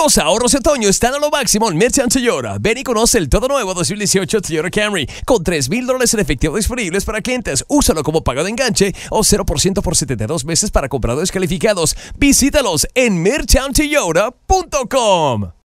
Los ahorros de otoño están a lo máximo en Merchant Toyota. Ven y conoce el todo nuevo 2018 Toyota Camry con 3 mil dólares en efectivo disponibles para clientes. Úsalo como pago de enganche o 0% por 72 meses para compradores calificados. Visítalos en merchanttoyota.com.